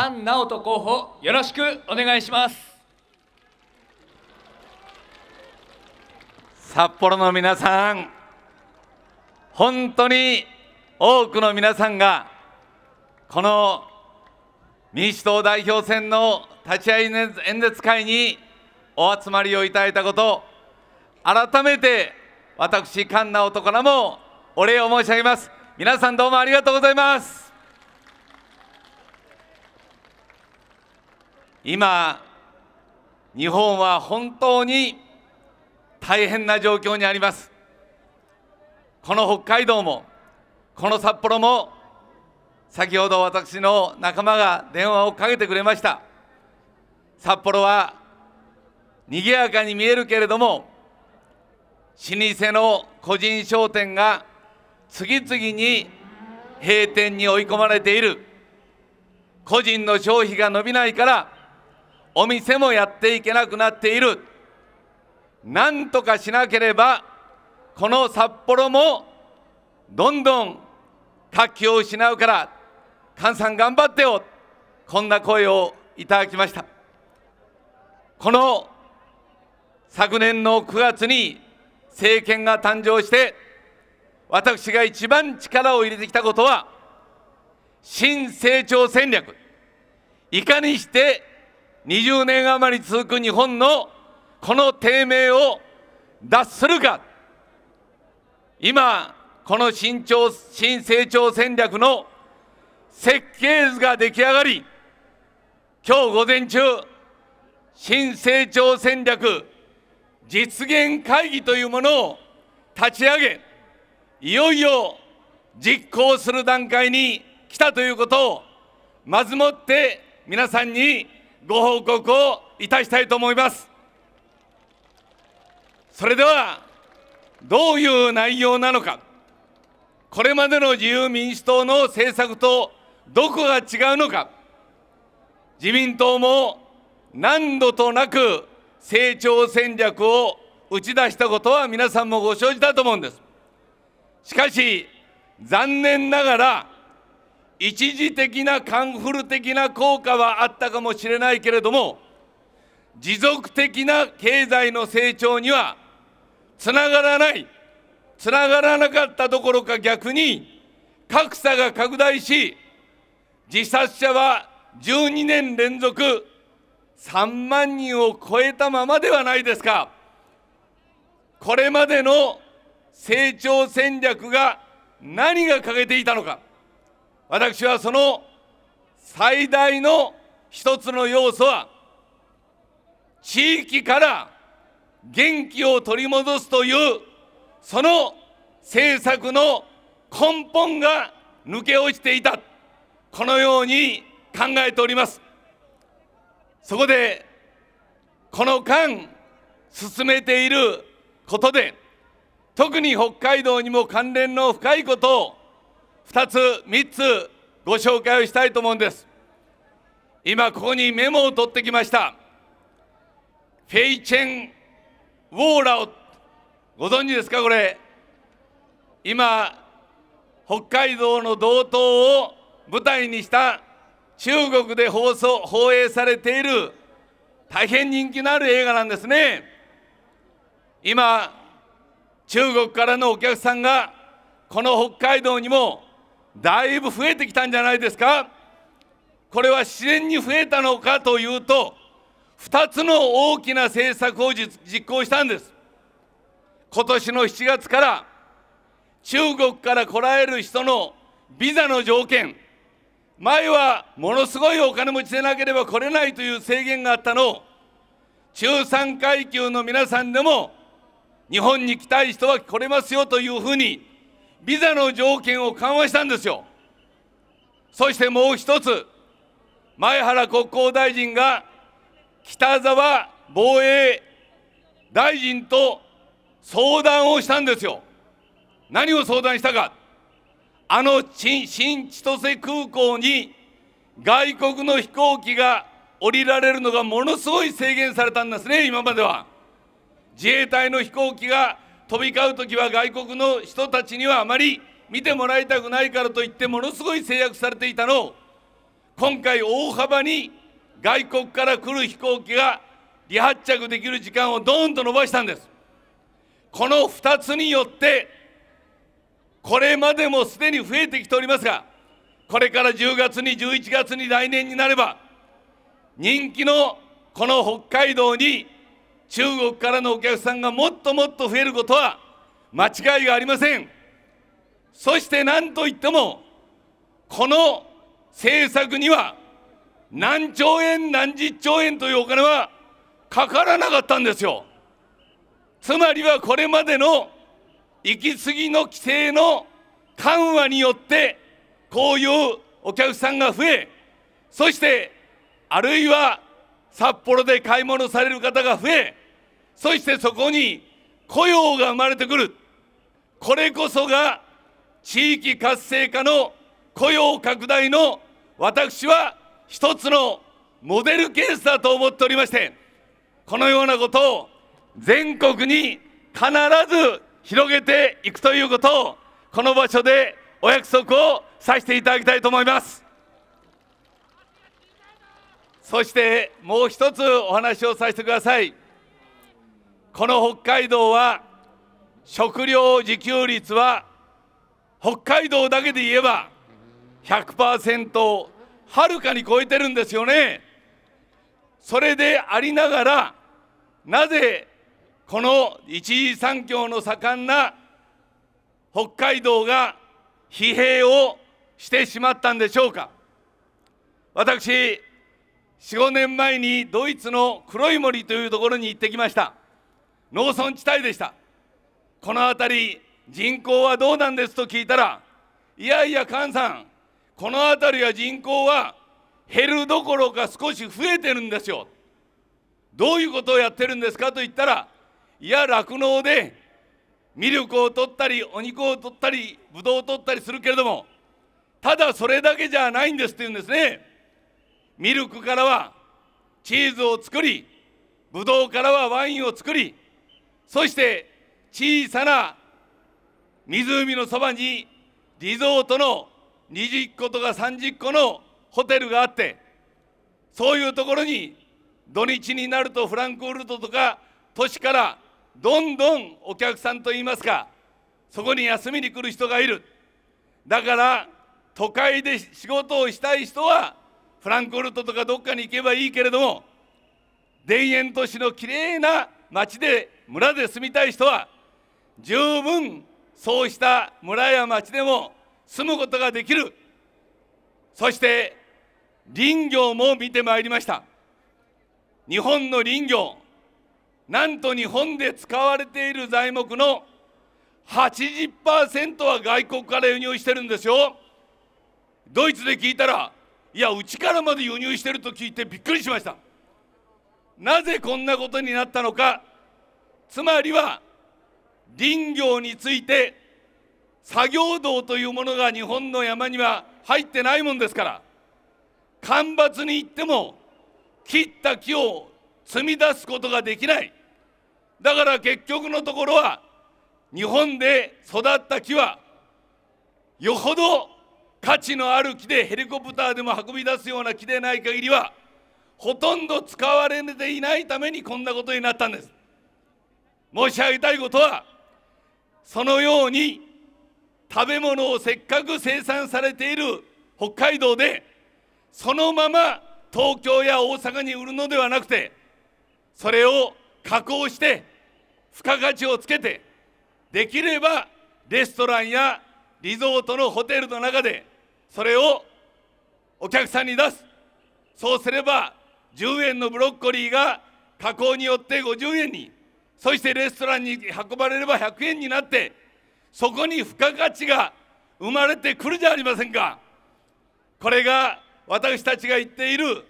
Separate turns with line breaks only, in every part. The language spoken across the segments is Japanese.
菅直人候補よろしくお願いします札幌の皆さん本当に多くの皆さんがこの民主党代表選の立ち会い演説会にお集まりをいただいたこと改めて私菅直人からもお礼を申し上げます皆さんどうもありがとうございます今日本は本当に大変な状況にありますこの北海道もこの札幌も先ほど私の仲間が電話をかけてくれました札幌は賑やかに見えるけれども老舗の個人商店が次々に閉店に追い込まれている個人の消費が伸びないからお店もやっていけなくなっている何んとかしなければこの札幌もどんどん活気を失うから菅さん頑張ってよこんな声をいただきましたこの昨年の9月に政権が誕生して私が一番力を入れてきたことは新成長戦略いかにして20年余り続く日本のこの低迷を脱するか今この新長新成長戦略の設計図が出来上がり今日午前中新成長戦略実現会議というものを立ち上げいよいよ実行する段階に来たということをまずもって皆さんにご報告をいたしたいと思いますそれではどういう内容なのかこれまでの自由民主党の政策とどこが違うのか自民党も何度となく成長戦略を打ち出したことは皆さんもご承知だと思うんですしかし残念ながら一時的なカンフル的な効果はあったかもしれないけれども、持続的な経済の成長にはつながらない、つながらなかったどころか逆に格差が拡大し、自殺者は12年連続3万人を超えたままではないですか。これまでの成長戦略が何が欠けていたのか。私はその最大の一つの要素は、地域から元気を取り戻すという、その政策の根本が抜け落ちていた、このように考えております。そこで、この間、進めていることで、特に北海道にも関連の深いことを2つ、3つご紹介をしたいと思うんです。今ここにメモを取ってきました。フェイチェン・ウォーラオご存知ですかこれ。今、北海道の道東を舞台にした中国で放送放映されている大変人気のある映画なんですね今中国からのお客さんがこの北海道にもだいぶ増えてきたんじゃないですかこれは自然に増えたのかというと2つの大きな政策を実行したんです今年の7月から中国から来られる人のビザの条件前はものすごいお金持ちでなければ来れないという制限があったのを中産階級の皆さんでも日本に来たい人は来れますよというふうにビザの条件を緩和したんですよ。そしてもう一つ、前原国交大臣が北沢防衛大臣と相談をしたんですよ。何を相談したか。あの新千歳空港に外国の飛行機が降りられるのがものすごい制限されたんですね、今までは。自衛隊の飛行機が飛び交う時は外国の人たちにはあまり見てもらいたくないからといってものすごい制約されていたのを今回大幅に外国から来る飛行機が離発着できる時間をどーンと伸ばしたんですこの2つによってこれまでもすでに増えてきておりますがこれから10月に11月に来年になれば人気のこの北海道に中国からのお客さんがもっともっと増えることは間違いがありません。そして何といっても、この政策には何兆円何十兆円というお金はかからなかったんですよ。つまりはこれまでの行き過ぎの規制の緩和によってこういうお客さんが増えそしてあるいは札幌で買い物される方が増えそしてそこに雇用が生まれてくる。これこそが地域活性化の雇用拡大の私は一つのモデルケースだと思っておりまして、このようなことを全国に必ず広げていくということを、この場所でお約束をさせていただきたいと思います。そしてもう一つお話をさせてください。この北海道は食料自給率は北海道だけで言えば100%をはるかに超えてるんですよね。それでありながらなぜこの一次産業の盛んな北海道が疲弊をしてしまったんでしょうか私45年前にドイツの黒い森というところに行ってきました農村地帯でしたこの辺り人口はどうなんですと聞いたらいやいや菅さんこの辺りは人口は減るどころか少し増えてるんですよどういうことをやってるんですかと言ったらいや酪農でミルクを取ったりお肉を取ったりブドウを取ったりするけれどもただそれだけじゃないんですって言うんですねミルクからはチーズを作りブドウからはワインを作りそして小さな湖のそばにリゾートの20個とか30個のホテルがあってそういうところに土日になるとフランクフルトとか都市からどんどんお客さんといいますかそこに休みに来る人がいるだから都会で仕事をしたい人はフランクフルトとかどっかに行けばいいけれども田園都市のきれいな街で村で住みたい人は十分そうした村や町でも住むことができるそして林業も見てまいりました日本の林業なんと日本で使われている材木の80%は外国から輸入してるんですよドイツで聞いたらいやうちからまで輸入してると聞いてびっくりしましたなぜこんなことになったのかつまりは林業について作業道というものが日本の山には入ってないもんですから干ばつに行っても切った木を積み出すことができないだから結局のところは日本で育った木はよほど価値のある木でヘリコプターでも運び出すような木でない限りはほとんど使われていないためにこんなことになったんです。申し上げたいことはそのように食べ物をせっかく生産されている北海道でそのまま東京や大阪に売るのではなくてそれを加工して付加価値をつけてできればレストランやリゾートのホテルの中でそれをお客さんに出すそうすれば10円のブロッコリーが加工によって50円にそしてレストランに運ばれれば100円になってそこに付加価値が生まれてくるじゃありませんかこれが私たちが言っている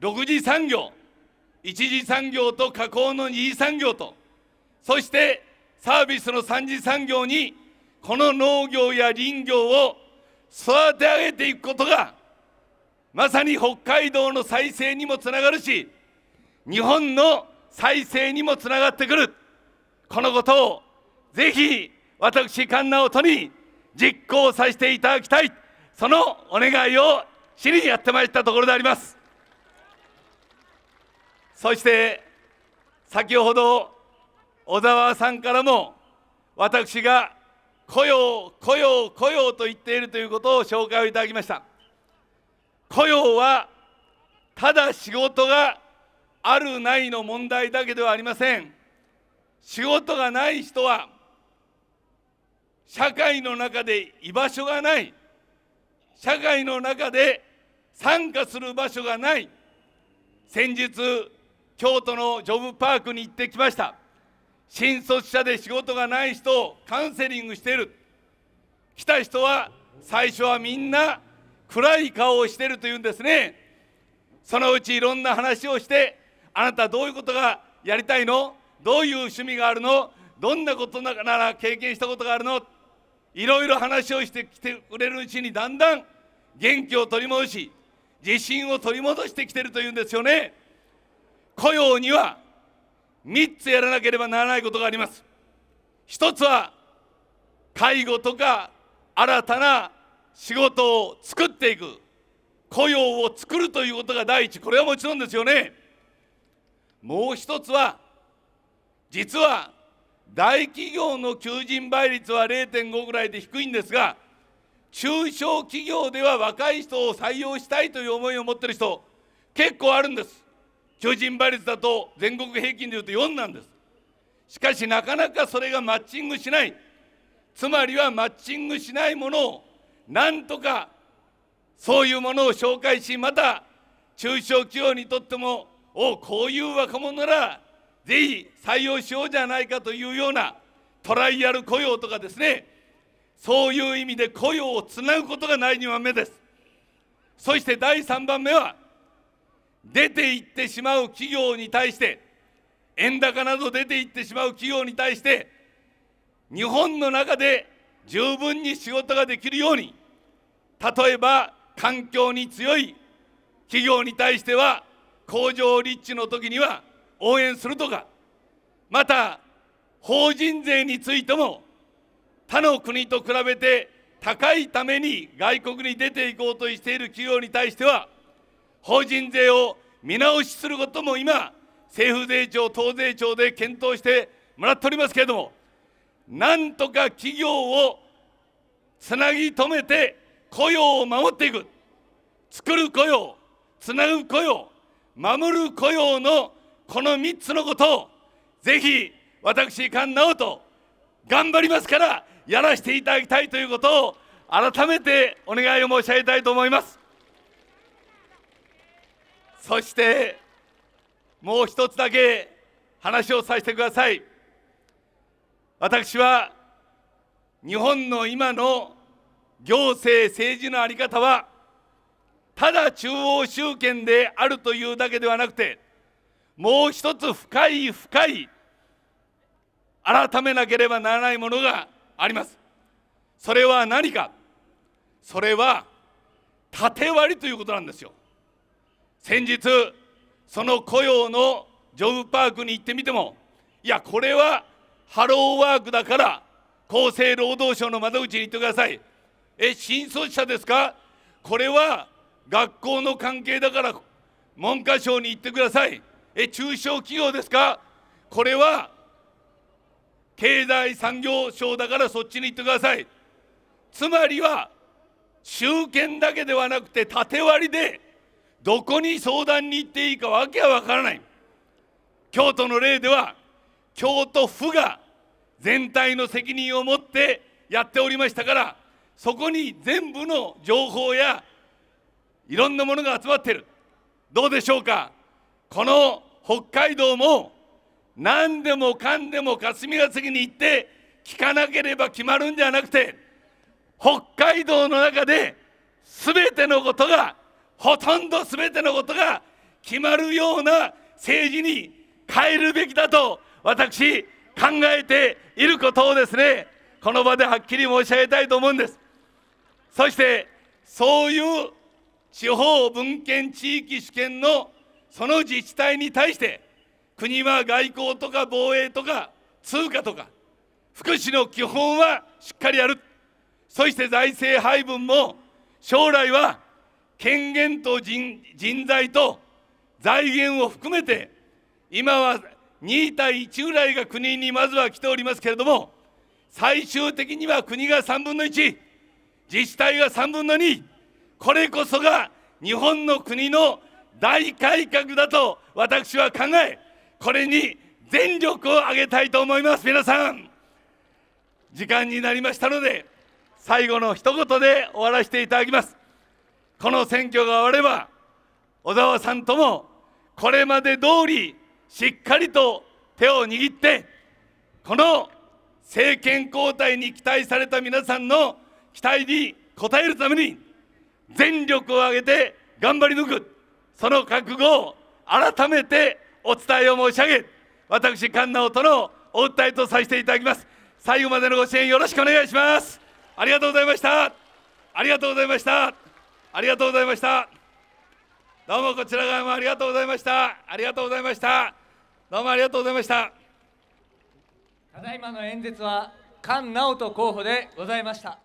6次産業1次産業と加工の2次産業とそしてサービスの3次産業にこの農業や林業を育て上げていくことがまさに北海道の再生にもつながるし日本の再生にもつながってくるこのことをぜひ私菅直人に実行させていただきたいそのお願いをしにやってまいったところでありますそして先ほど小沢さんからも私が雇用雇用雇用と言っているということを紹介をいただきました雇用はただ仕事があるないの問題だけではありません仕事がない人は社会の中で居場所がない社会の中で参加する場所がない先日京都のジョブパークに行ってきました新卒者で仕事がない人をカウンセリングしている来た人は最初はみんな暗い顔をしてるというんですねそのうちいろんな話をしてあなたどういうことがやりたいのどういう趣味があるのどんなことなら経験したことがあるのいろいろ話をしてきてくれるうちにだんだん元気を取り戻し自信を取り戻してきてるというんですよね雇用には3つやらなければならないことがあります1つは介護とか新たな仕事を作っていく雇用を作るということが第一これはもちろんですよねもう一つは実は大企業の求人倍率は0.5ぐらいで低いんですが中小企業では若い人を採用したいという思いを持っている人結構あるんです求人倍率だと全国平均でいうと4なんですしかしなかなかそれがマッチングしないつまりはマッチングしないものをなんとかそういうものを紹介しまた中小企業にとってもをこういう若者ならぜひ採用しようじゃないかというようなトライアル雇用とかですねそういう意味で雇用をつなぐことがない2番目ですそして第3番目は出ていってしまう企業に対して円高など出ていってしまう企業に対して日本の中で十分に仕事ができるように例えば環境に強い企業に対しては工場立地の時には応援するとかまた法人税についても他の国と比べて高いために外国に出ていこうとしている企業に対しては法人税を見直しすることも今政府税調党税調で検討してもらっておりますけれどもなんとか企業をつなぎ止めて雇用を守っていく作る雇用つなぐ雇用守る雇用のこの3つのことをぜひ私菅直人頑張りますからやらせていただきたいということを改めてお願いを申し上げたいと思いますそしてもう一つだけ話をさせてください私は日本の今の行政政治の在り方はただ中央集権であるというだけではなくてもう一つ深い深い改めなければならないものがありますそれは何かそれは縦割りということなんですよ先日その雇用のジョブパークに行ってみてもいやこれはハローワークだから厚生労働省の窓口に行ってくださいえ新卒者ですかこれは学校の関係だから文科省に行ってくださいえ中小企業ですかこれは経済産業省だからそっちに行ってくださいつまりは中堅だけではなくて縦割りでどこに相談に行っていいかわけはわからない京都の例では京都府が全体の責任を持ってやっておりましたからそこに全部の情報やいろんなものが集まってるどうでしょうかこの北海道も何でもかんでも霞が関に行って聞かなければ決まるんじゃなくて北海道の中で全てのことがほとんど全てのことが決まるような政治に変えるべきだと私考えていることをですねこの場ではっきり申し上げたいと思うんですそしてそういう地方文献地域主権のその自治体に対して国は外交とか防衛とか通貨とか福祉の基本はしっかりやるそして財政配分も将来は権限と人材と財源を含めて今は2対1ぐらいが国にまずは来ておりますけれども最終的には国が3分の1自治体が3分の2これこそが日本の国の大改革だと私は考えこれに全力を挙げたいと思います皆さん時間になりましたので最後の一言で終わらせていただきますこの選挙が終われば小沢さんともこれまで通りしっかりと手を握ってこの政権交代に期待された皆さんの期待に応えるために全力を挙げて頑張り抜くその覚悟を改めてお伝えを申し上げ私菅直人のお訴えとさせていただきます最後までのご支援よろしくお願いしますありがとうございましたありがとうございましたありがとうございましたどうもこちら側もありがとうございましたありがとうございましたどうもありがとうございましたただいまの演説は菅直人候補でございました